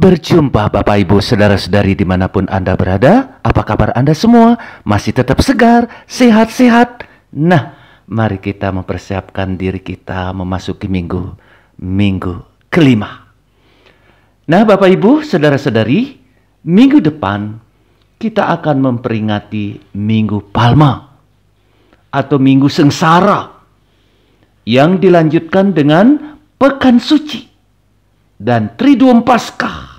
Berjumpa Bapak Ibu Saudara-saudari dimanapun Anda berada Apa kabar Anda semua? Masih tetap segar, sehat-sehat? Nah, mari kita mempersiapkan diri kita memasuki minggu Minggu kelima Nah Bapak Ibu Saudara-saudari Minggu depan kita akan memperingati Minggu Palma Atau Minggu Sengsara Yang dilanjutkan dengan Pekan Suci dan Triduum Paskah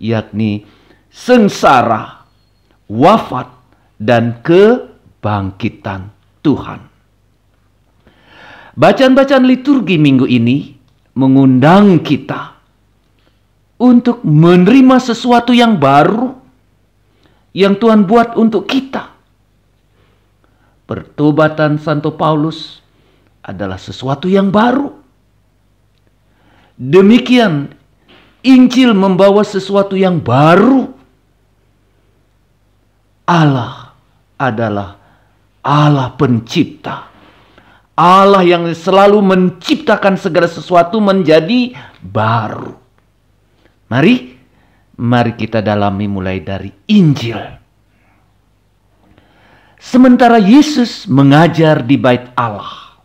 yakni sengsara, wafat, dan kebangkitan Tuhan. Bacaan-bacaan liturgi minggu ini mengundang kita untuk menerima sesuatu yang baru yang Tuhan buat untuk kita. Pertobatan Santo Paulus adalah sesuatu yang baru. Demikian Injil membawa sesuatu yang baru. Allah adalah Allah pencipta. Allah yang selalu menciptakan segala sesuatu menjadi baru. Mari, mari kita dalami mulai dari Injil. Sementara Yesus mengajar di bait Allah,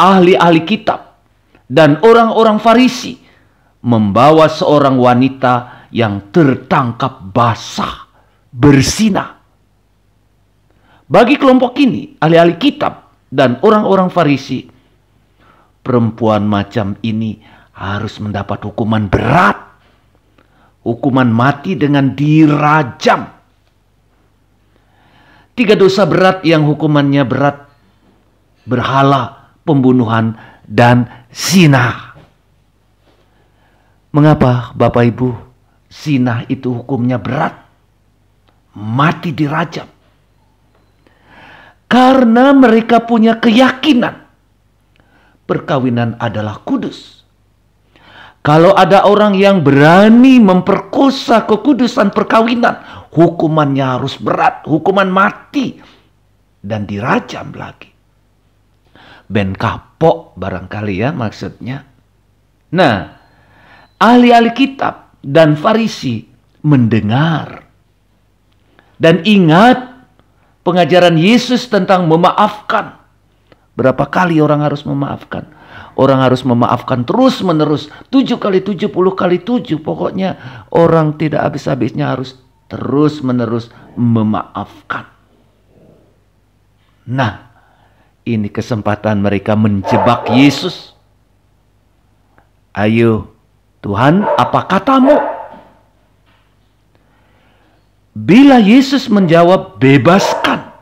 ahli-ahli kitab dan orang-orang Farisi membawa seorang wanita yang tertangkap basah, bersinah. Bagi kelompok ini, ahli-ahli kitab dan orang-orang Farisi, perempuan macam ini harus mendapat hukuman berat, hukuman mati dengan dirajam. Tiga dosa berat yang hukumannya berat: berhala, pembunuhan, dan sinah. Mengapa Bapak Ibu Sinah itu hukumnya berat? Mati dirajam. Karena mereka punya keyakinan perkawinan adalah kudus. Kalau ada orang yang berani memperkosa kekudusan perkawinan, hukumannya harus berat, hukuman mati dan dirajam lagi. Ben kapok barangkali ya maksudnya. Nah, ahli-ahli kitab dan farisi mendengar. Dan ingat pengajaran Yesus tentang memaafkan. Berapa kali orang harus memaafkan? Orang harus memaafkan terus menerus. Tujuh kali tujuh, puluh kali tujuh. Pokoknya orang tidak habis-habisnya harus terus menerus memaafkan. Nah, ini kesempatan mereka menjebak Yesus. Ayo Tuhan, apa katamu? Bila Yesus menjawab, bebaskan.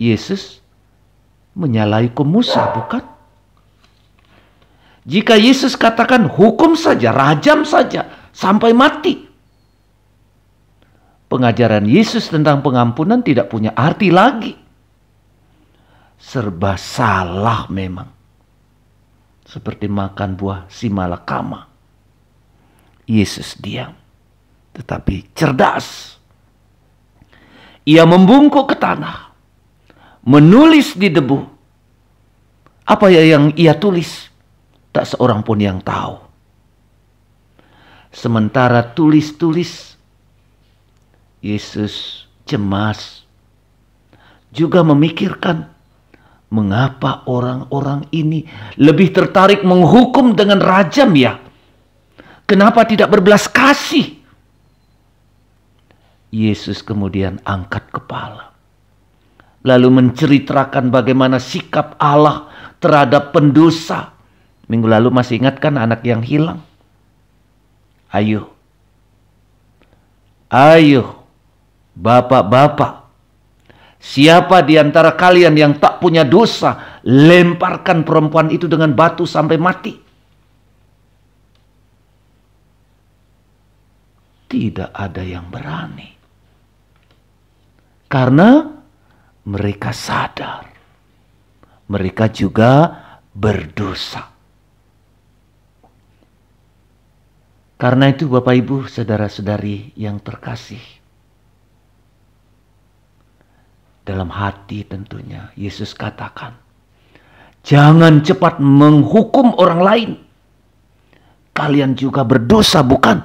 Yesus menyalahi hukum Musa, bukan? Jika Yesus katakan hukum saja, rajam saja, sampai mati. Pengajaran Yesus tentang pengampunan tidak punya arti lagi. Serba salah memang seperti makan buah simalakama. Yesus diam, tetapi cerdas. Ia membungkuk ke tanah, menulis di debu. Apa ya yang ia tulis? Tak seorang pun yang tahu. Sementara tulis-tulis, Yesus cemas juga memikirkan Mengapa orang-orang ini lebih tertarik menghukum dengan rajam ya? Kenapa tidak berbelas kasih? Yesus kemudian angkat kepala. Lalu menceritakan bagaimana sikap Allah terhadap pendosa. Minggu lalu masih ingatkan anak yang hilang? Ayo. Ayo. Bapak-bapak Siapa di antara kalian yang tak punya dosa, lemparkan perempuan itu dengan batu sampai mati. Tidak ada yang berani. Karena mereka sadar. Mereka juga berdosa. Karena itu Bapak Ibu, saudara-saudari yang terkasih dalam hati tentunya. Yesus katakan, jangan cepat menghukum orang lain. Kalian juga berdosa bukan?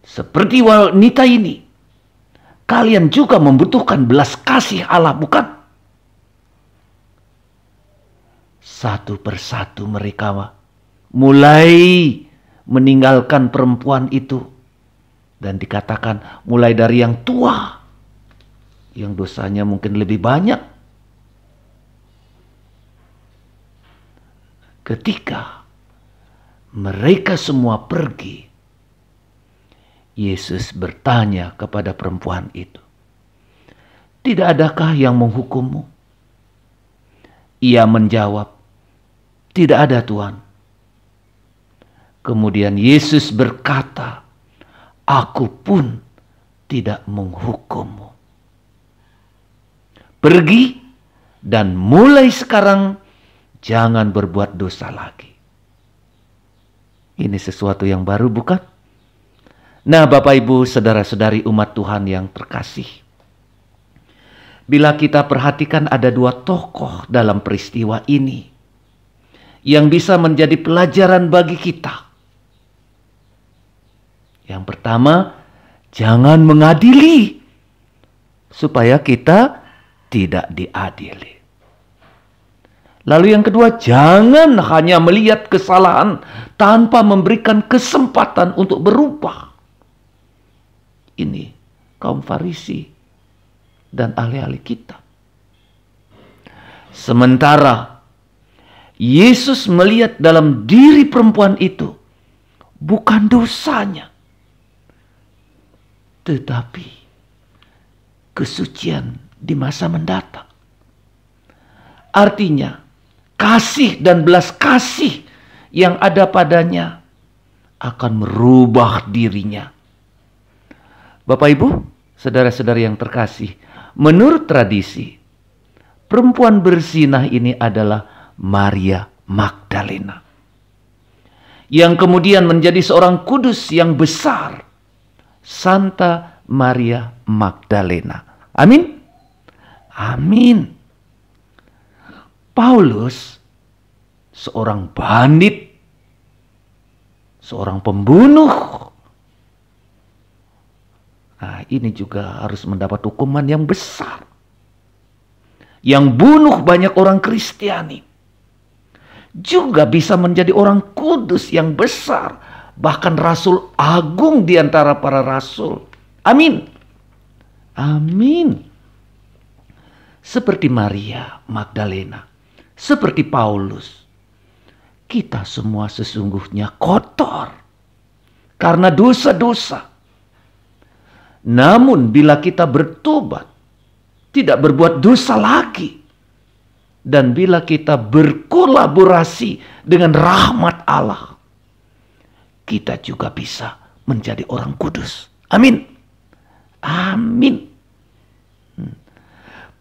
Seperti wanita ini, kalian juga membutuhkan belas kasih Allah bukan? Satu persatu mereka mulai meninggalkan perempuan itu dan dikatakan mulai dari yang tua yang dosanya mungkin lebih banyak. Ketika mereka semua pergi, Yesus bertanya kepada perempuan itu, "Tidak adakah yang menghukummu?" Ia menjawab, "Tidak ada, Tuhan." Kemudian Yesus berkata, "Aku pun tidak menghukummu." pergi dan mulai sekarang jangan berbuat dosa lagi. Ini sesuatu yang baru bukan? Nah Bapak Ibu saudara-saudari umat Tuhan yang terkasih. Bila kita perhatikan ada dua tokoh dalam peristiwa ini. Yang bisa menjadi pelajaran bagi kita. Yang pertama, jangan mengadili supaya kita tidak diadili. Lalu yang kedua, jangan hanya melihat kesalahan tanpa memberikan kesempatan untuk berubah. Ini kaum Farisi dan ahli-ahli kita. Sementara Yesus melihat dalam diri perempuan itu bukan dosanya, tetapi kesucian di masa mendatang. Artinya, kasih dan belas kasih yang ada padanya akan merubah dirinya. Bapak Ibu, saudara saudara yang terkasih, menurut tradisi, perempuan bersinah ini adalah Maria Magdalena. Yang kemudian menjadi seorang kudus yang besar, Santa Maria Magdalena. Amin. Amin. Paulus seorang bandit, seorang pembunuh. Nah, ini juga harus mendapat hukuman yang besar. Yang bunuh banyak orang Kristiani. Juga bisa menjadi orang kudus yang besar. Bahkan rasul agung di antara para rasul. Amin. Amin seperti Maria Magdalena, seperti Paulus. Kita semua sesungguhnya kotor karena dosa-dosa. Namun bila kita bertobat, tidak berbuat dosa lagi. Dan bila kita berkolaborasi dengan rahmat Allah, kita juga bisa menjadi orang kudus. Amin. Amin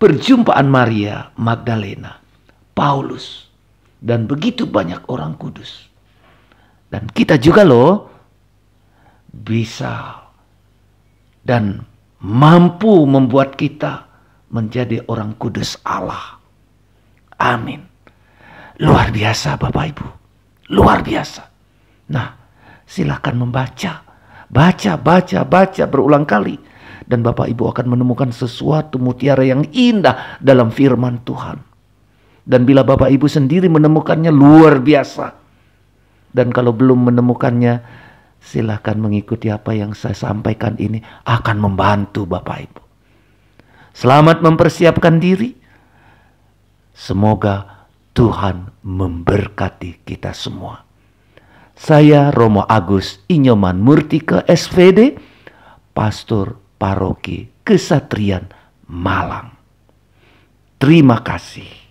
perjumpaan Maria Magdalena, Paulus, dan begitu banyak orang kudus. Dan kita juga loh bisa dan mampu membuat kita menjadi orang kudus Allah. Amin. Luar biasa Bapak Ibu. Luar biasa. Nah, silahkan membaca. Baca, baca, baca berulang kali dan Bapak Ibu akan menemukan sesuatu mutiara yang indah dalam firman Tuhan. Dan bila Bapak Ibu sendiri menemukannya luar biasa. Dan kalau belum menemukannya, silahkan mengikuti apa yang saya sampaikan ini akan membantu Bapak Ibu. Selamat mempersiapkan diri. Semoga Tuhan memberkati kita semua. Saya Romo Agus Inyoman Murtika SVD, Pastor paroki kesatrian Malang. Terima kasih.